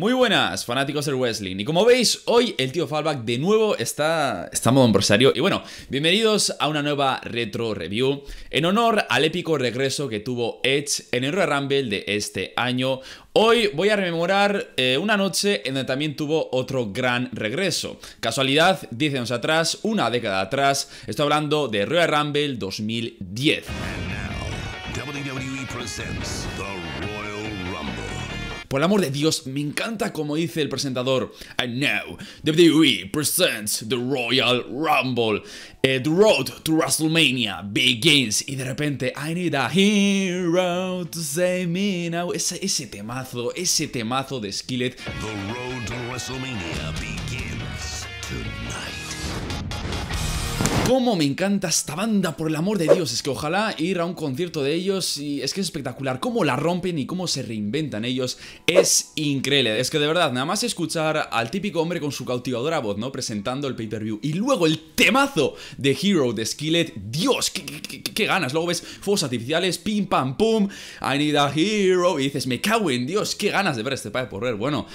Muy buenas, fanáticos del wrestling. Y como veis, hoy el tío Fallback de nuevo está, está modo empresario. Y bueno, bienvenidos a una nueva retro review en honor al épico regreso que tuvo Edge en el Royal Rumble de este año. Hoy voy a rememorar eh, una noche en donde también tuvo otro gran regreso. Casualidad, 10 años atrás, una década atrás, estoy hablando de Royal Rumble 2010. Por el amor de Dios, me encanta como dice el presentador. And now, WWE presents the Royal Rumble. Eh, the road to WrestleMania begins. Y de repente, I need a hero to save me now. Ese, ese temazo, ese temazo de Skillet. The road to WrestleMania begins tonight. ¿Cómo me encanta esta banda, por el amor de Dios? Es que ojalá ir a un concierto de ellos y es que es espectacular cómo la rompen y cómo se reinventan ellos. Es increíble. Es que de verdad, nada más escuchar al típico hombre con su cautivadora voz, ¿no? Presentando el pay-per-view y luego el temazo de Hero de Skillet. Dios, qué, ganas. Luego ves fuegos artificiales, pim pam pum, I need a hero. Y dices, me cago en Dios, qué ganas de ver este pay por ver. Bueno,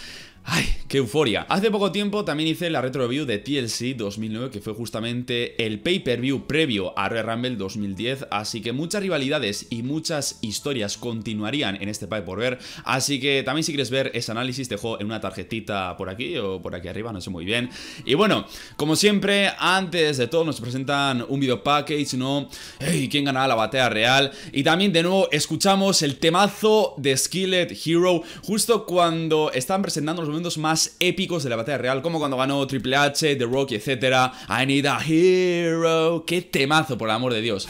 ¡Ay, qué euforia! Hace poco tiempo también hice la retro review de TLC 2009, que fue justamente el pay-per-view previo a Red Rumble 2010, así que muchas rivalidades y muchas historias continuarían en este pay por ver, así que también si quieres ver ese análisis, te dejo en una tarjetita por aquí o por aquí arriba, no sé muy bien. Y bueno, como siempre, antes de todo nos presentan un video package, ¿no? ¡Ey! ¿Quién ganará la batalla real? Y también de nuevo escuchamos el temazo de Skillet Hero justo cuando están presentando los momentos más épicos de la batalla real, como cuando ganó Triple H, The Rock, etc. I Need a Hero. ¡Qué temazo, por el amor de Dios!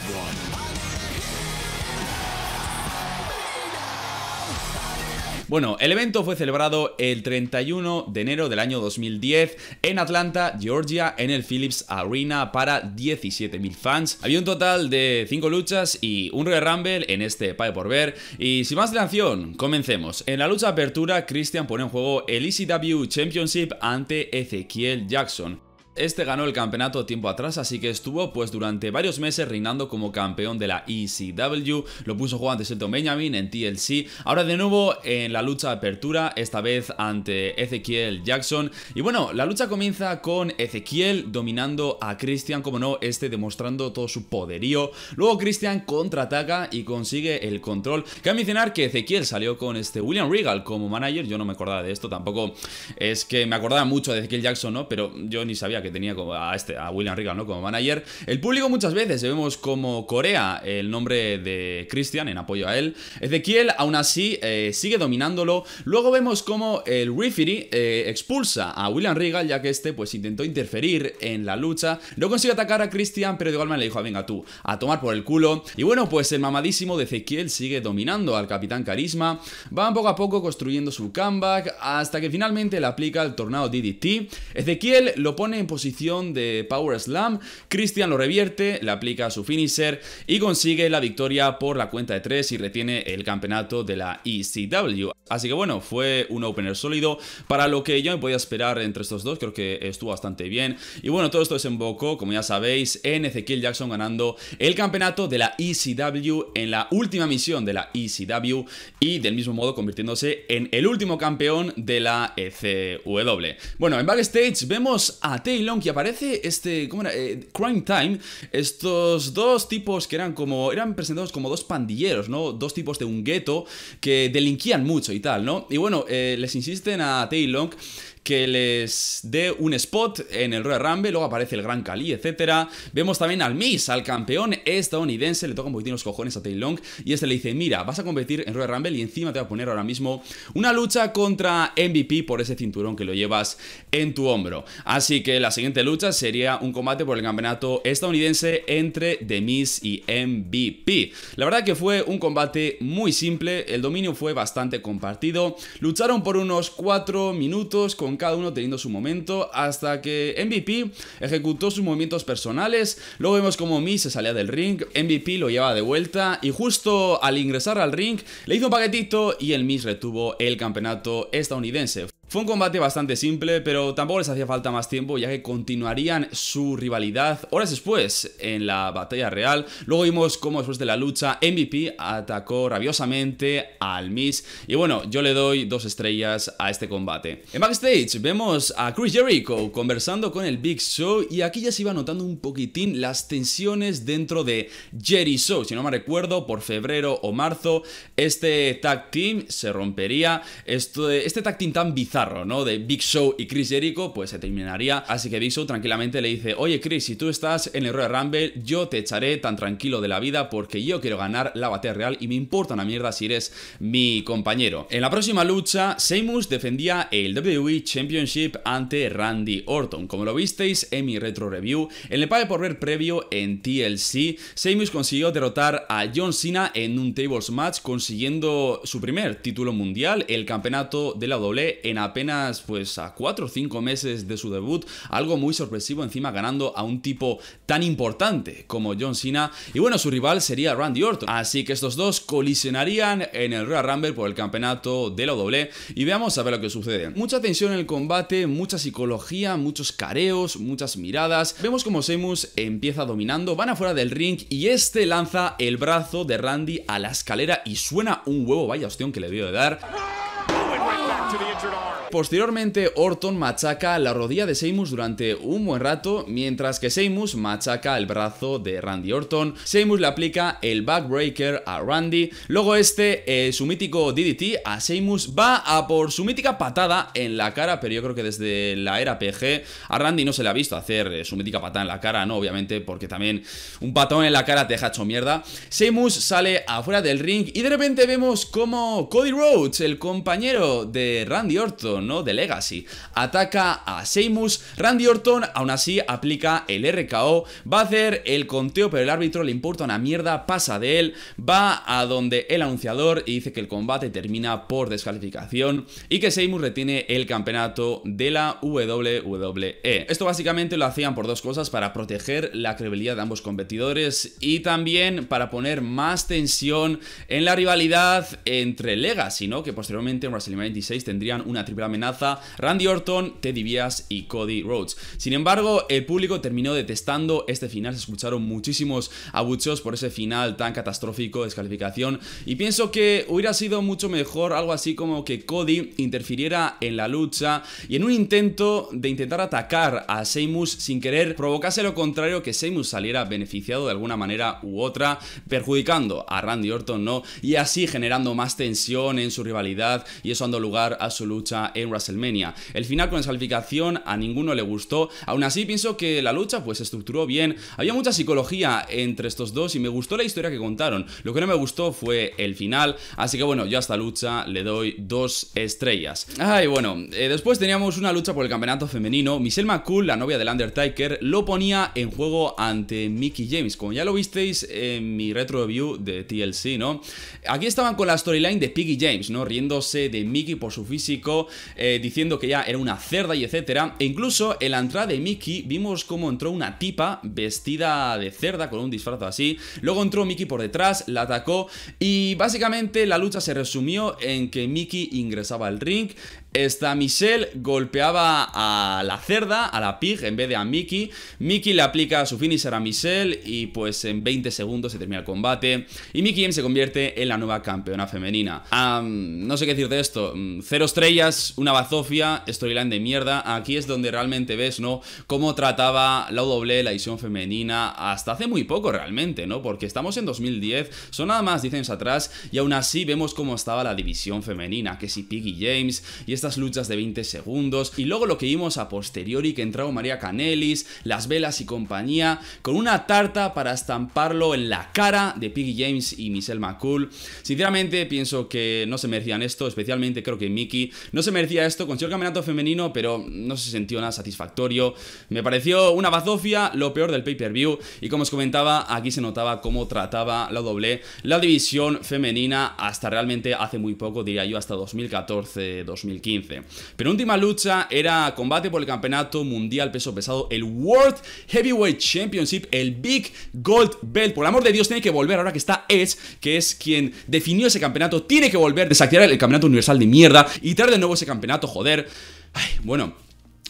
Bueno, el evento fue celebrado el 31 de enero del año 2010 en Atlanta, Georgia, en el Phillips Arena para 17.000 fans. Había un total de 5 luchas y un Royal Rumble en este pay por ver. Y sin más dilación, comencemos. En la lucha apertura, Christian pone en juego el ECW Championship ante Ezequiel Jackson. Este ganó el campeonato tiempo atrás, así que estuvo pues durante varios meses reinando como campeón de la ECW, lo puso juego ante Shelton Benjamin en TLC, ahora de nuevo en la lucha de apertura, esta vez ante Ezequiel Jackson, y bueno, la lucha comienza con Ezequiel dominando a Christian, como no, este demostrando todo su poderío, luego Christian contraataca y consigue el control, cabe mencionar que Ezequiel salió con este William Regal como manager, yo no me acordaba de esto, tampoco es que me acordaba mucho de Ezequiel Jackson, ¿no? Pero yo ni sabía que que tenía a, este, a William Regal ¿no? como manager. El público muchas veces eh, vemos como Corea, el nombre de Christian en apoyo a él. Ezequiel aún así eh, sigue dominándolo. Luego vemos como el referee eh, expulsa a William Regal ya que este pues intentó interferir en la lucha. No consigue atacar a Christian pero de igual manera le dijo, ah, venga tú, a tomar por el culo. Y bueno, pues el mamadísimo de Ezequiel sigue dominando al Capitán Carisma. Van poco a poco construyendo su comeback hasta que finalmente le aplica el tornado DDT. Ezequiel lo pone en posición de Power Slam. Christian lo revierte, le aplica su finisher y consigue la victoria por la cuenta de 3 y retiene el campeonato de la ECW. Así que bueno, fue un opener sólido para lo que yo me podía esperar entre estos dos, creo que estuvo bastante bien. Y bueno, todo esto desembocó, como ya sabéis, en Ezequiel Jackson ganando el campeonato de la ECW en la última misión de la ECW y del mismo modo convirtiéndose en el último campeón de la ECW. Bueno, en backstage vemos a Taylor y aparece este, ¿cómo era? Eh, Crime Time, estos dos tipos que eran como, eran presentados como dos pandilleros, ¿no? Dos tipos de un gueto que delinquían mucho y tal, ¿no? Y bueno, eh, les insisten a Taylor que les dé un spot en el Royal Rumble, luego aparece el Gran Cali, etcétera. Vemos también al Miss, al campeón estadounidense, le toca un poquitín los cojones a Tay Long y este le dice, mira, vas a competir en Royal Rumble y encima te va a poner ahora mismo una lucha contra MVP por ese cinturón que lo llevas en tu hombro. Así que la siguiente lucha sería un combate por el campeonato estadounidense entre The Miss y MVP. La verdad que fue un combate muy simple, el dominio fue bastante compartido, lucharon por unos 4 minutos con cada uno teniendo su momento, hasta que MVP ejecutó sus movimientos personales, luego vemos como Miss se salía del ring, MVP lo llevaba de vuelta y justo al ingresar al ring le hizo un paquetito y el Miz retuvo el campeonato estadounidense. Fue un combate bastante simple, pero tampoco les hacía falta más tiempo ya que continuarían su rivalidad horas después en la batalla real. Luego vimos cómo después de la lucha MVP atacó rabiosamente al Miss y bueno, yo le doy dos estrellas a este combate. En backstage vemos a Chris Jericho conversando con el Big Show y aquí ya se iba notando un poquitín las tensiones dentro de Jerry Show. Si no me recuerdo, por febrero o marzo este tag team se rompería. Este, este tag team tan bizarro de Big Show y Chris Jericho, pues se terminaría. Así que Big Show tranquilamente le dice, oye Chris, si tú estás en el Royal Rumble, yo te echaré tan tranquilo de la vida porque yo quiero ganar la batalla real y me importa una mierda si eres mi compañero. En la próxima lucha, Seamus defendía el WWE Championship ante Randy Orton. Como lo visteis en mi retro review, en el pague por ver previo en TLC, Seamus consiguió derrotar a John Cena en un tables match consiguiendo su primer título mundial, el campeonato de la doble en apenas pues a 4 o 5 meses de su debut, algo muy sorpresivo encima ganando a un tipo tan importante como John Cena y bueno, su rival sería Randy Orton. Así que estos dos colisionarían en el Royal Rumble por el campeonato de la doble y veamos a ver lo que sucede. Mucha tensión en el combate, mucha psicología, muchos careos, muchas miradas. Vemos como Seamus empieza dominando, van afuera del ring y este lanza el brazo de Randy a la escalera y suena un huevo, vaya opción que le dio de dar. Posteriormente, Orton machaca la rodilla de Seamus durante un buen rato, mientras que Seamus machaca el brazo de Randy Orton. Seamus le aplica el backbreaker a Randy. Luego este, eh, su mítico DDT a Seamus va a por su mítica patada en la cara, pero yo creo que desde la era PG a Randy no se le ha visto hacer eh, su mítica patada en la cara, ¿no? Obviamente, porque también un patón en la cara te deja hecho mierda. Seamus sale afuera del ring y de repente vemos como Cody Rhodes, el compañero de Randy Orton, de Legacy. Ataca a Seamus, Randy Orton aún así aplica el RKO, va a hacer el conteo, pero el árbitro le importa una mierda, pasa de él, va a donde el anunciador y dice que el combate termina por descalificación y que Seamus retiene el campeonato de la WWE. Esto básicamente lo hacían por dos cosas, para proteger la credibilidad de ambos competidores y también para poner más tensión en la rivalidad entre Legacy, ¿no? Que posteriormente en WrestleMania 26 tendrían una triple amenaza Randy Orton, Teddy Bias y Cody Rhodes. Sin embargo, el público terminó detestando este final, se escucharon muchísimos abucheos por ese final tan catastrófico, descalificación, y pienso que hubiera sido mucho mejor algo así como que Cody interfiriera en la lucha y en un intento de intentar atacar a Seamus sin querer provocase lo contrario que Seamus saliera beneficiado de alguna manera u otra, perjudicando a Randy Orton, ¿no? Y así generando más tensión en su rivalidad y eso dando lugar a su lucha en WrestleMania. El final con salificación a ninguno le gustó, aún así pienso que la lucha pues se estructuró bien, había mucha psicología entre estos dos y me gustó la historia que contaron, lo que no me gustó fue el final, así que bueno, yo a esta lucha le doy dos estrellas. Ay, bueno, eh, después teníamos una lucha por el campeonato femenino, Michelle McCool, la novia del Undertaker, lo ponía en juego ante Mickey James, como ya lo visteis en mi retro review de TLC, ¿no? Aquí estaban con la storyline de Piggy James, ¿no? Riéndose de Mickey por su físico, eh, diciendo que ya era una cerda y etcétera. E incluso en la entrada de Mickey vimos cómo entró una tipa vestida de cerda con un disfraz así. Luego entró Mickey por detrás, la atacó y básicamente la lucha se resumió en que Mickey ingresaba al ring, esta Michelle golpeaba a la cerda, a la pig, en vez de a Mickey. Mickey le aplica su finisher a Michelle y pues en 20 segundos se termina el combate. Y Mickey se convierte en la nueva campeona femenina. no sé qué decir de esto. Mm, cero estrellas, una bazofia, storyline de mierda. Aquí es donde realmente ves, ¿no? Cómo trataba la W la división femenina, hasta hace muy poco realmente, ¿no? Porque estamos en 2010, son nada más 10 años atrás, y aún así vemos cómo estaba la división femenina, que si Piggy James y esta luchas de 20 segundos, y luego lo que vimos a posteriori que entraba María Canelis, Las Velas y compañía, con una tarta para estamparlo en la cara de Piggy James y Michelle McCool. Sinceramente pienso que no se merecían esto, especialmente creo que Mickey no se merecía esto, con el campeonato femenino, pero no se sintió nada satisfactorio. Me pareció una bazofia, lo peor del pay-per-view, y como os comentaba, aquí se notaba cómo trataba la doble la división femenina hasta realmente hace muy poco, diría yo, hasta 2014-2015. Pero última lucha era combate por el Campeonato Mundial Peso Pesado, el World Heavyweight Championship, el Big Gold Belt. Por el amor de Dios, tiene que volver ahora que está Edge, que es quien definió ese campeonato. Tiene que volver, desactivar el Campeonato Universal de mierda y traer de nuevo ese campeonato, joder. Ay, bueno,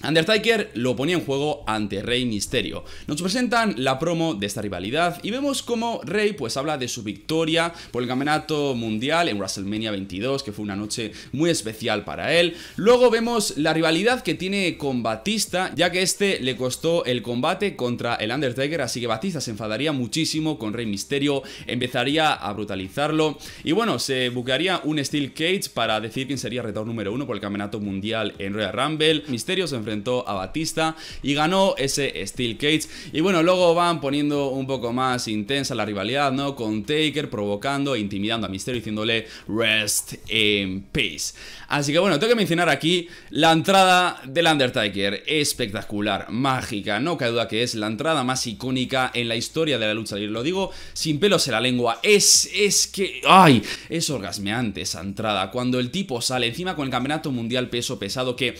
Undertaker lo ponía en juego ante Rey Misterio. Nos presentan la promo de esta rivalidad y vemos cómo Rey pues habla de su victoria por el campeonato mundial en WrestleMania 22, que fue una noche muy especial para él. Luego vemos la rivalidad que tiene con Batista, ya que este le costó el combate contra el Undertaker, así que Batista se enfadaría muchísimo con Rey Misterio, empezaría a brutalizarlo y bueno, se buquearía un Steel Cage para decir quién sería retorno número uno por el campeonato mundial en Royal Rumble. Misterio se enfrenta a Batista y ganó ese Steel Cage. Y bueno, luego van poniendo un poco más intensa la rivalidad, ¿no? Con Taker provocando e intimidando a Misterio diciéndole Rest in Peace. Así que bueno, tengo que mencionar aquí la entrada del Undertaker. Espectacular, mágica, no cabe duda que es la entrada más icónica en la historia de la lucha libre. Lo digo sin pelos en la lengua. Es, es que... ¡Ay! Es orgasmeante esa entrada. Cuando el tipo sale encima con el Campeonato Mundial Peso Pesado que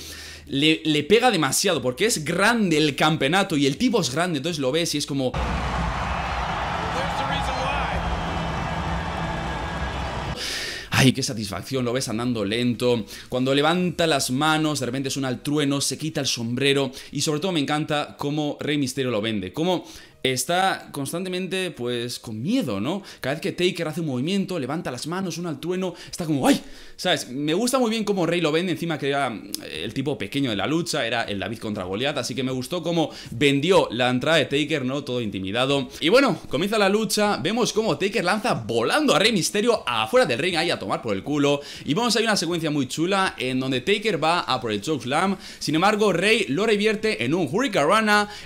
le, pega demasiado porque es grande el campeonato y el tipo es grande, entonces lo ves y es como... ¡Ay, qué satisfacción! Lo ves andando lento. Cuando levanta las manos, de repente suena el trueno, se quita el sombrero. Y sobre todo me encanta cómo Rey Misterio lo vende. Cómo está constantemente pues con miedo, ¿no? Cada vez que Taker hace un movimiento, levanta las manos, un al trueno, está como ¡ay! ¿Sabes? Me gusta muy bien cómo Rey lo vende, encima que era mm, el tipo pequeño de la lucha, era el David contra Goliath, así que me gustó cómo vendió la entrada de Taker, ¿no? Todo intimidado. Y bueno, comienza la lucha, vemos cómo Taker lanza volando a Rey Misterio afuera del ring, ahí a tomar por el culo, y vamos a ver una secuencia muy chula en donde Taker va a por el Slam, sin embargo Rey lo revierte en un Hurricane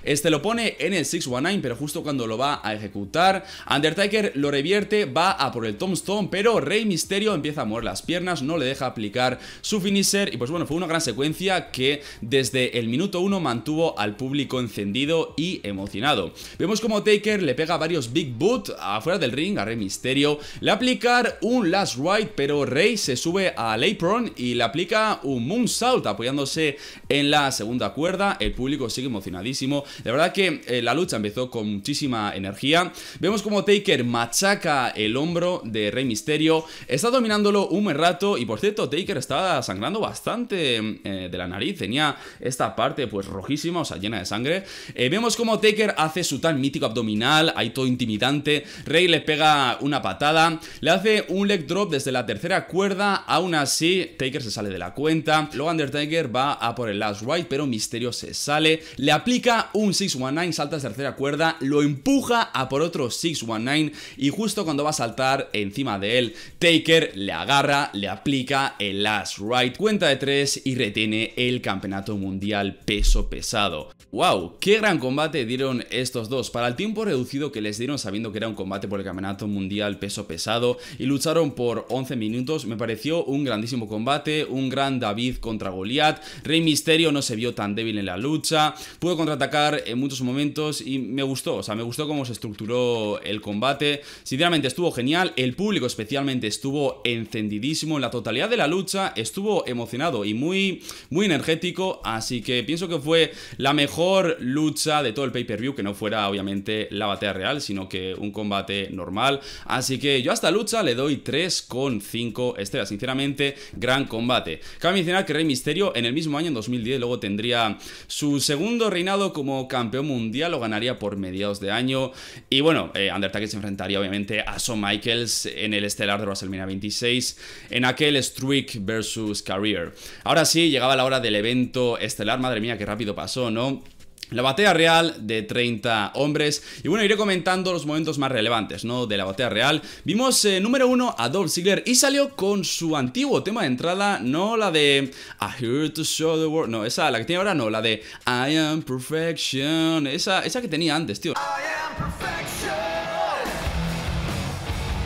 este lo pone en el 619, pero justo cuando lo va a ejecutar, Undertaker lo revierte, va a por el tombstone, pero Rey Misterio empieza a mover las piernas, no le deja aplicar su finisher y pues bueno, fue una gran secuencia que desde el minuto 1 mantuvo al público encendido y emocionado. Vemos como Taker le pega varios Big Boot afuera del ring a Rey Misterio, le aplicar un Last Ride, pero Rey se sube al apron y le aplica un Moonsault apoyándose en la segunda cuerda, el público sigue emocionadísimo. La verdad que eh, la lucha empezó con muchísima energía. Vemos como Taker machaca el hombro de Rey Misterio. Está dominándolo un rato y por cierto, Taker estaba sangrando bastante mm, eh, de la nariz. Tenía esta parte pues rojísima, o sea, llena de sangre. Eh, vemos como Taker hace su tan mítico abdominal, ahí todo intimidante. Rey le pega una patada, le hace un leg drop desde la tercera cuerda. Aún así, Taker se sale de la cuenta. Luego Undertaker va a por el last ride, pero Misterio se sale. Le aplica un 619, salta a tercera cuerda lo empuja a por otro 619 y justo cuando va a saltar encima de él, Taker le agarra, le aplica el last right, cuenta de 3 y retiene el campeonato mundial peso pesado. ¡Wow! ¡Qué gran combate dieron estos dos! Para el tiempo reducido que les dieron sabiendo que era un combate por el Campeonato Mundial Peso Pesado y lucharon por 11 minutos, me pareció un grandísimo combate, un gran David contra Goliath, Rey Misterio no se vio tan débil en la lucha, pudo contraatacar en muchos momentos y me gustó, o sea, me gustó cómo se estructuró el combate, sinceramente estuvo genial, el público especialmente estuvo encendidísimo, en la totalidad de la lucha estuvo emocionado y muy, muy energético, así que pienso que fue la mejor lucha de todo el pay-per-view, que no fuera obviamente la batalla real, sino que un combate normal. Así que yo a esta lucha le doy 3,5 estrellas. Sinceramente, gran combate. Cabe mencionar que Rey Misterio en el mismo año, en 2010, luego tendría su segundo reinado como campeón mundial, lo ganaría por mediados de año. Y bueno, eh, Undertaker se enfrentaría obviamente a Shawn Michaels en el estelar de WrestleMania 26, en aquel Streak versus Career. Ahora sí, llegaba la hora del evento estelar, madre mía, qué rápido pasó, ¿no? La batalla real de 30 hombres. Y bueno, iré comentando los momentos más relevantes, ¿no? De la batalla real. Vimos, eh, número uno a Dolph Ziggler. Y salió con su antiguo tema de entrada. No la de I Hear to Show the World. No, esa, la que tiene ahora no. La de I Am Perfection. Esa, esa que tenía antes, tío. I am perfection.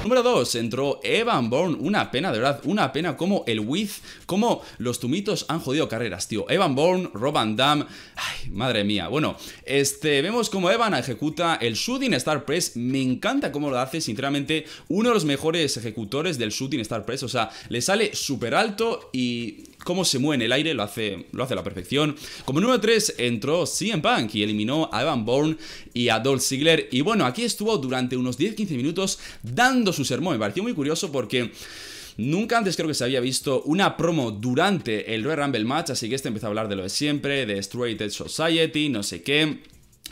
Número 2, entró Evan Bourne, una pena, de verdad, una pena como el Wiz, como los tumitos han jodido carreras, tío. Evan Bourne, Roban Dam, ay, madre mía. Bueno, este, vemos como Evan ejecuta el Shooting Star Press, me encanta cómo lo hace, sinceramente, uno de los mejores ejecutores del Shooting Star Press, o sea, le sale súper alto y cómo se mueve en el aire, lo hace, lo hace a la perfección. Como número 3 entró CM Punk y eliminó a Evan Bourne y a Dolph Ziggler. Y bueno, aquí estuvo durante unos 10-15 minutos dando su sermón. Me pareció muy curioso porque... Nunca antes creo que se había visto una promo durante el Royal Rumble Match, así que este empezó a hablar de lo de siempre, de Straight Society, no sé qué.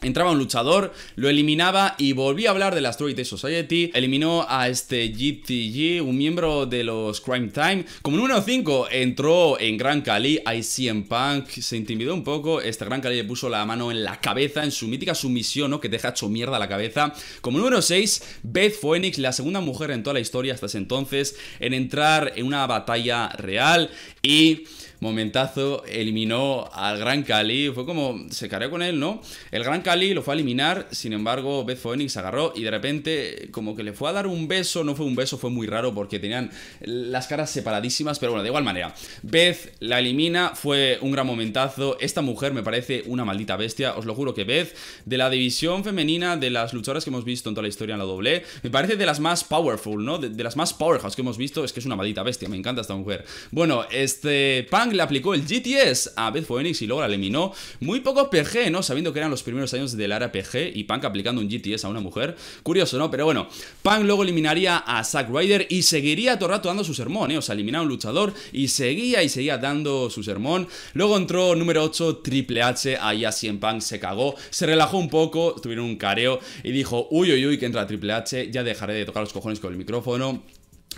Entraba un luchador, lo eliminaba y volvía a hablar de la Asteroid Society. Eliminó a este GTG, un miembro de los Crime Time. Como número 5 entró en Gran Cali, ahí Punk se intimidó un poco. Este Gran Cali le puso la mano en la cabeza, en su mítica sumisión, ¿no? Que deja hecho mierda la cabeza. Como número 6, Beth Phoenix, la segunda mujer en toda la historia hasta ese entonces en entrar en una batalla real y momentazo, eliminó al Gran Cali, fue como se careó con él, ¿no? El Gran Cali lo fue a eliminar, sin embargo, Beth Phoenix agarró y de repente como que le fue a dar un beso, no fue un beso, fue muy raro porque tenían las caras separadísimas, pero bueno, de igual manera. Beth la elimina, fue un gran momentazo, esta mujer me parece una maldita bestia, os lo juro que Beth, de la división femenina, de las luchadoras que hemos visto en toda la historia en la doble, me parece de las más powerful, ¿no? De, de las más powerhouse que hemos visto, es que es una maldita bestia, me encanta esta mujer. Bueno, este Punk le aplicó el GTS a Beth Phoenix y luego la eliminó. Muy poco PG, ¿no? Sabiendo que eran los primeros años del área PG y Punk aplicando un GTS a una mujer. Curioso, ¿no? Pero bueno, Punk luego eliminaría a Zack Ryder y seguiría todo el rato dando su sermón, ¿eh? O sea, eliminaba a un luchador y seguía y seguía dando su sermón. Luego entró número 8, Triple H, ahí así en Punk se cagó, se relajó un poco, tuvieron un careo y dijo, uy, uy, uy, que entra Triple H, ya dejaré de tocar los cojones con el micrófono.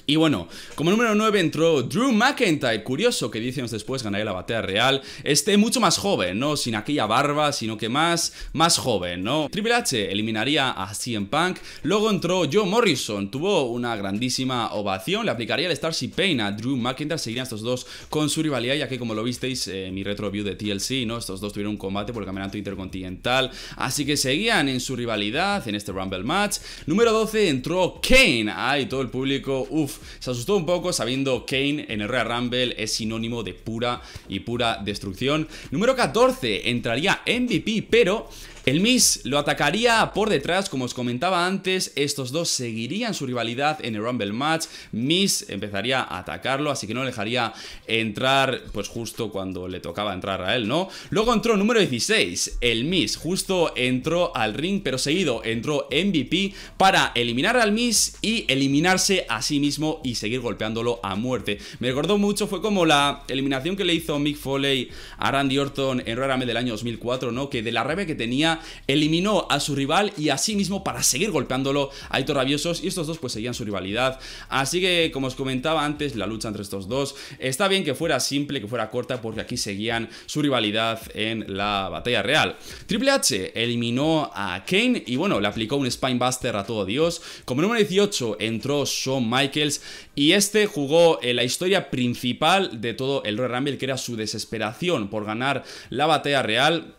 Y bueno, como número 9 entró Drew McIntyre, curioso que dicen después ganaría la batalla real, este mucho más joven, ¿no? Sin aquella barba, sino que más, más joven, ¿no? Triple H eliminaría a CM Punk, luego entró Joe Morrison, tuvo una grandísima ovación, le aplicaría el Starship Pain a Drew McIntyre, seguirían estos dos con su rivalidad, ya que como lo visteis en mi retroview de TLC, ¿no? Estos dos tuvieron un combate por el campeonato intercontinental, así que seguían en su rivalidad en este Rumble Match. Número 12 entró Kane, ay, todo el público, se asustó un poco sabiendo que Kane en el Real Rumble es sinónimo de pura y pura destrucción. Número 14, entraría MVP, pero el Miss lo atacaría por detrás, como os comentaba antes, estos dos seguirían su rivalidad en el Rumble Match, Miss empezaría a atacarlo, así que no le dejaría entrar pues justo cuando le tocaba entrar a él, ¿no? Luego entró número 16, el Miss, justo entró al ring, pero seguido entró MVP para eliminar al Miss y eliminarse a sí mismo y seguir golpeándolo a muerte. Me recordó mucho, fue como la eliminación que le hizo Mick Foley a Randy Orton en Royal del año 2004, ¿no? Que de la rabia que tenía eliminó a su rival y a sí mismo para seguir golpeándolo a Aitor Rabiosos y estos dos pues seguían su rivalidad. Así que como os comentaba antes, la lucha entre estos dos está bien que fuera simple, que fuera corta porque aquí seguían su rivalidad en la batalla real. Triple H eliminó a Kane y bueno, le aplicó un spinebuster a todo Dios. Como número 18 entró Shawn Michaels y este jugó en la historia principal de todo el Royal Rumble que era su desesperación por ganar la batalla real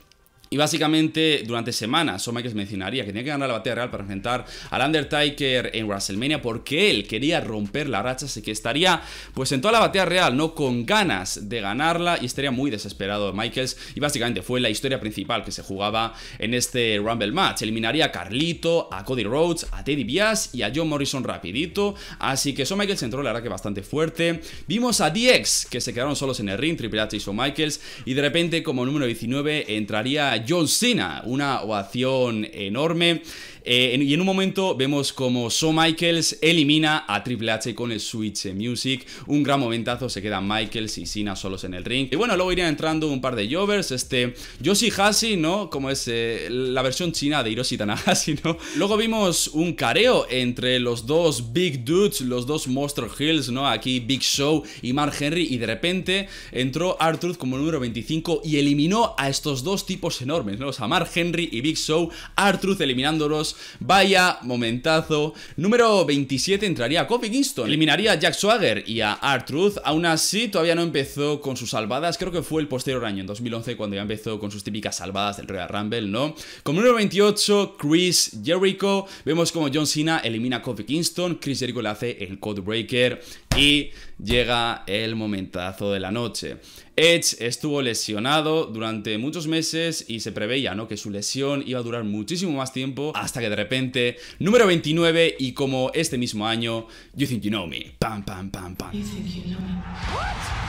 y básicamente durante semanas Shawn Michaels mencionaría que tenía que ganar la batalla real para enfrentar al Undertaker en WrestleMania porque él quería romper la racha, así que estaría pues en toda la batalla real, ¿no? Con ganas de ganarla y estaría muy desesperado Michaels y básicamente fue la historia principal que se jugaba en este Rumble Match. Eliminaría a Carlito, a Cody Rhodes, a Teddy Bias y a John Morrison rapidito, así que Shawn Michaels entró la verdad que bastante fuerte. Vimos a DX que se quedaron solos en el ring, Triple H y Shawn Michaels y de repente como número 19 entraría John Cena. Una ovación enorme. Eh, y en un momento vemos como So Michaels elimina a Triple H con el Switch Music. Un gran momentazo, se quedan Michaels y Cena solos en el ring. Y bueno, luego irían entrando un par de Jovers. Este, Yoshi Hashi, ¿no? Como es eh, la versión china de Hiroshi Tanahashi, ¿no? Luego vimos un careo entre los dos Big Dudes, los dos Monster Hills, ¿no? Aquí Big Show y Mark Henry. Y de repente entró Arthur como número 25 y eliminó a estos dos tipos enormes, ¿no? O sea, Mark Henry y Big Show. Arthur eliminándolos Vaya momentazo. Número 27 entraría a Kofi Kingston. Eliminaría a Jack Swagger y a Art truth Aún así, todavía no empezó con sus salvadas. Creo que fue el posterior año, en 2011, cuando ya empezó con sus típicas salvadas del Royal Rumble, ¿no? Como número 28, Chris Jericho. Vemos como John Cena elimina a Kofi Kingston. Chris Jericho le hace el Codebreaker y llega el momentazo de la noche. Edge estuvo lesionado durante muchos meses y se preveía ¿no? que su lesión iba a durar muchísimo más tiempo hasta que de repente, número 29 y como este mismo año, You Think You Know Me. Pam, pam, pam, pam. You think you know me. Oh,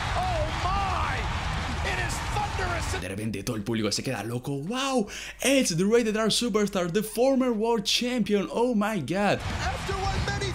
de repente todo el público se queda loco. ¡Wow! Edge, the Rated R Superstar, the former World Champion. ¡Oh my God! After what many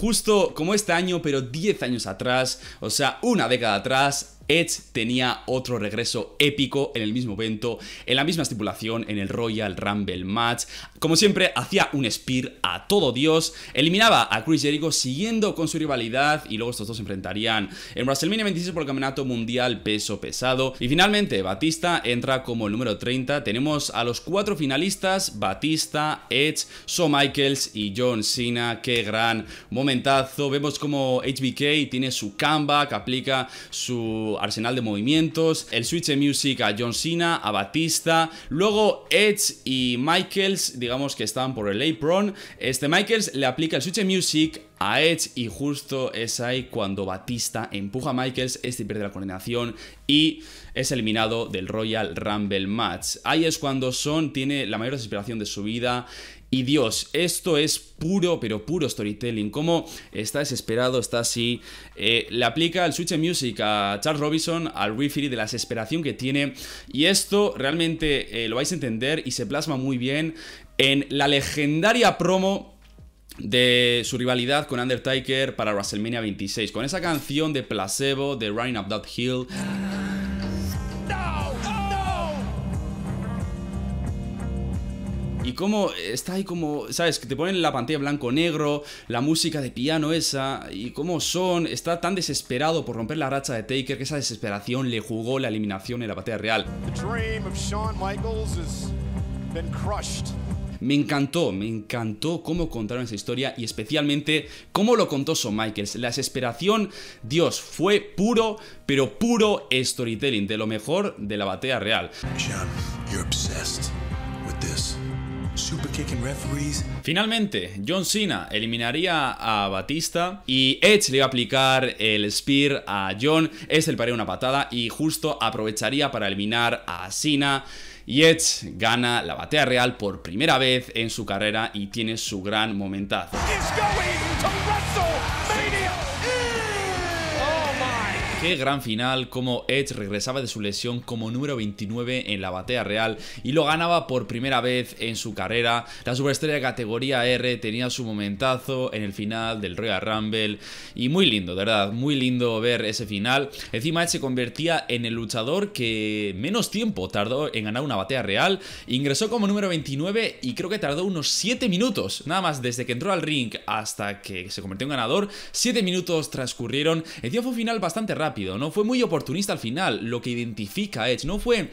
justo como este año, pero 10 años atrás, o sea, una década atrás, Edge tenía otro regreso épico en el mismo evento, en la misma estipulación, en el Royal Rumble Match. Como siempre, hacía un spear a todo Dios, eliminaba a Chris Jericho siguiendo con su rivalidad y luego estos dos se enfrentarían en WrestleMania 26 por el Campeonato Mundial Peso Pesado. Y finalmente, Batista entra como el número 30. Tenemos a los cuatro finalistas, Batista, Edge, Shawn Michaels y John Cena. Qué gran momentazo. Vemos como HBK tiene su comeback, aplica su arsenal de movimientos, el switch de music a John Cena, a Batista, luego Edge y Michaels, digamos que están por el apron, este Michaels le aplica el switch de music a Edge y justo es ahí cuando Batista empuja a Michaels, este pierde la coordinación y es eliminado del Royal Rumble Match. Ahí es cuando Son tiene la mayor desesperación de su vida y Dios. Esto es puro, pero puro storytelling. Cómo está desesperado, está así. Eh, le aplica el Switch Music a Charles Robinson, al Referee, de la desesperación que tiene. Y esto realmente eh, lo vais a entender y se plasma muy bien en la legendaria promo de su rivalidad con Undertaker para WrestleMania 26. Con esa canción de placebo de Running Up That Hill. Y cómo está ahí como, ¿sabes? Que te ponen la pantalla blanco-negro, la música de piano esa, y cómo son, está tan desesperado por romper la racha de Taker que esa desesperación le jugó la eliminación en la batalla real. Me encantó, me encantó cómo contaron esa historia y especialmente cómo lo contó Son Michaels. La desesperación, Dios, fue puro, pero puro storytelling, de lo mejor de la batalla real. Finalmente, John Cena eliminaría a Batista y Edge le iba a aplicar el Spear a John. Es este le paría una patada y justo aprovecharía para eliminar a Cena. Y Edge gana la batalla real por primera vez en su carrera y tiene su gran momentazo. Qué gran final, como Edge regresaba de su lesión como número 29 en la batea real y lo ganaba por primera vez en su carrera. La superestrella de categoría R tenía su momentazo en el final del Royal Rumble y muy lindo, de verdad, muy lindo ver ese final. Encima Edge se convertía en el luchador que menos tiempo tardó en ganar una batea real. Ingresó como número 29 y creo que tardó unos 7 minutos, nada más desde que entró al ring hasta que se convirtió en ganador. 7 minutos transcurrieron. El un final bastante rápido ¿no? Fue muy oportunista al final, lo que identifica a Edge. No fue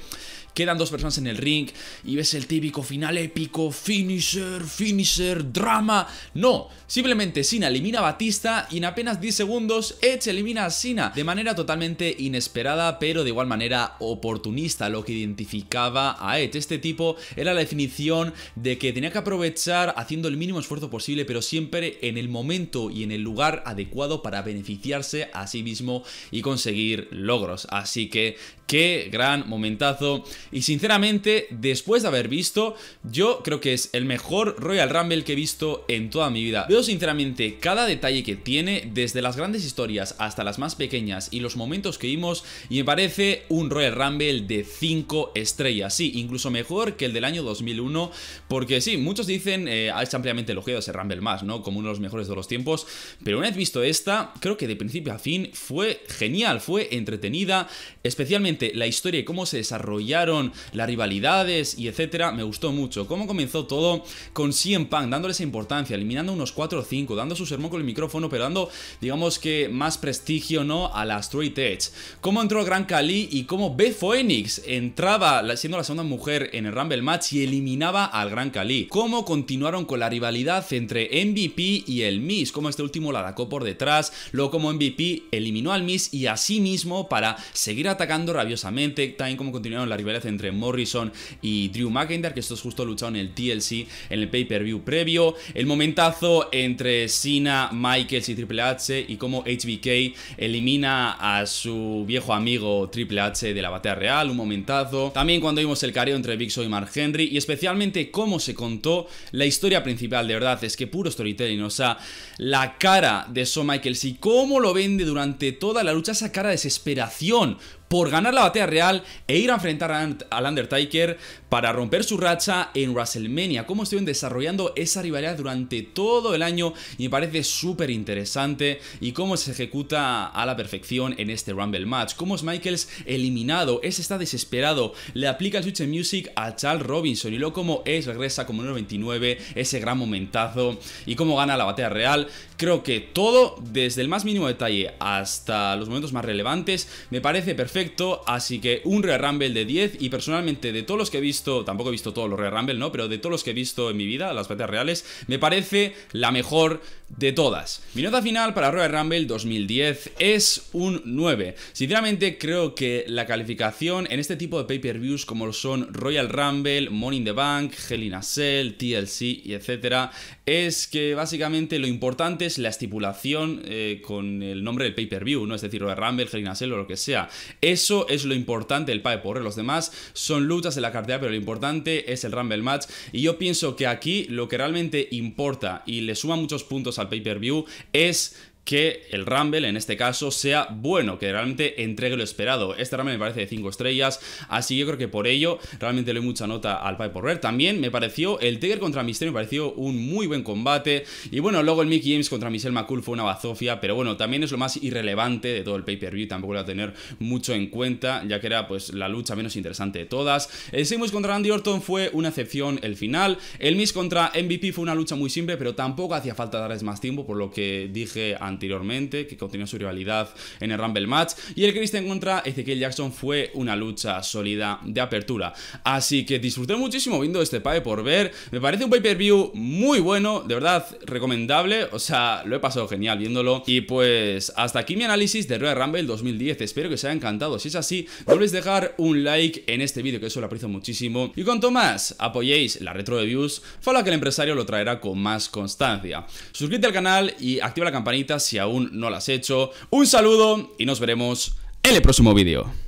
Quedan dos personas en el ring y ves el típico final épico, finisher, finisher, drama. No, simplemente Sina elimina a Batista y en apenas 10 segundos Edge elimina a Sina de manera totalmente inesperada pero de igual manera oportunista, lo que identificaba a Edge. Este tipo era la definición de que tenía que aprovechar haciendo el mínimo esfuerzo posible pero siempre en el momento y en el lugar adecuado para beneficiarse a sí mismo y conseguir logros. Así que qué gran momentazo y sinceramente, después de haber visto, yo creo que es el mejor Royal Rumble que he visto en toda mi vida. Veo sinceramente cada detalle que tiene, desde las grandes historias hasta las más pequeñas y los momentos que vimos, y me parece un Royal Rumble de 5 estrellas. Sí, incluso mejor que el del año 2001, porque sí, muchos dicen, eh, es ampliamente elogiado ese Rumble más, ¿no? Como uno de los mejores de los tiempos, pero una vez visto esta, creo que de principio a fin fue genial, fue entretenida, especialmente la historia y cómo se desarrollaron las rivalidades y etcétera, me gustó mucho. Cómo comenzó todo con CM Punk, dándole esa importancia, eliminando unos 4 o 5, dando su sermón con el micrófono, pero dando, digamos que, más prestigio, ¿no?, a la Straight Edge. Cómo entró Gran Cali y cómo Beth Phoenix entraba, siendo la segunda mujer en el Rumble Match y eliminaba al Gran Cali. Cómo continuaron con la rivalidad entre MVP y el Miss, como este último la atacó por detrás, luego como MVP eliminó al Miss y a mismo para seguir atacando rabiosamente, también como continuaron la rivalidad entre Morrison y Drew McIntyre, que estos justo luchado en el TLC, en el pay-per-view previo. El momentazo entre Cena, Michaels y Triple H y cómo HBK elimina a su viejo amigo Triple H de la batalla real, un momentazo. También cuando vimos el careo entre Big Show y Mark Henry y especialmente cómo se contó la historia principal, de verdad, es que puro storytelling, o sea, la cara de Shawn Michaels y cómo lo vende durante toda la lucha, esa cara de desesperación por ganar la batalla real e ir a enfrentar al Undertaker para romper su racha en WrestleMania. Cómo estuvieron desarrollando esa rivalidad durante todo el año y me parece súper interesante y cómo se ejecuta a la perfección en este Rumble Match. Cómo es Michaels eliminado, ese está desesperado, le aplica el Switch en Music a Charles Robinson y luego cómo es regresa como número 29, ese gran momentazo y cómo gana la batalla real. Creo que todo, desde el más mínimo detalle hasta los momentos más relevantes, me parece perfecto, así que un Real Rumble de 10 y personalmente de todos los que he visto, tampoco he visto todos los Real Rumble, ¿no? Pero de todos los que he visto en mi vida, las batallas reales, me parece la mejor de todas. Mi nota final para Royal Rumble 2010 es un 9. Sinceramente creo que la calificación en este tipo de pay-per-views como son Royal Rumble, Money in the Bank, Hell Cell, TLC y etcétera, es que básicamente lo importante es la estipulación eh, con el nombre del pay-per-view, ¿no? Es decir, Royal Rumble, Hell a Cell o lo que sea. Eso es lo importante del pay por Los demás son luchas de la cartera, pero lo importante es el Rumble Match. Y yo pienso que aquí lo que realmente importa y le suma muchos puntos al pay-per-view es que el Rumble, en este caso, sea bueno, que realmente entregue lo esperado. Este Rumble me parece de 5 estrellas, así que yo creo que por ello realmente le doy mucha nota al Piper Rare. También me pareció el Tiger contra Misterio, me pareció un muy buen combate. Y bueno, luego el Mickey James contra Michelle McCool fue una bazofia, pero bueno, también es lo más irrelevante de todo el pay-per-view, tampoco lo a tener mucho en cuenta, ya que era pues la lucha menos interesante de todas. El Seamus contra Randy Orton fue una excepción el final. El Miss contra MVP fue una lucha muy simple, pero tampoco hacía falta darles más tiempo, por lo que dije antes anteriormente, que continúa su rivalidad en el Rumble Match. Y el Christian contra Ezequiel Jackson fue una lucha sólida de apertura. Así que disfruté muchísimo viendo este pay por ver. Me parece un pay-per-view muy bueno, de verdad recomendable. O sea, lo he pasado genial viéndolo. Y pues hasta aquí mi análisis de Royal Rumble 2010. Espero que os haya encantado. Si es así, no olvidéis dejar un like en este vídeo, que eso lo aprecio muchísimo. Y cuanto más apoyéis la retro de views, fala que el empresario lo traerá con más constancia. Suscríbete al canal y activa la campanita si aún no lo has hecho. Un saludo y nos veremos en el próximo vídeo.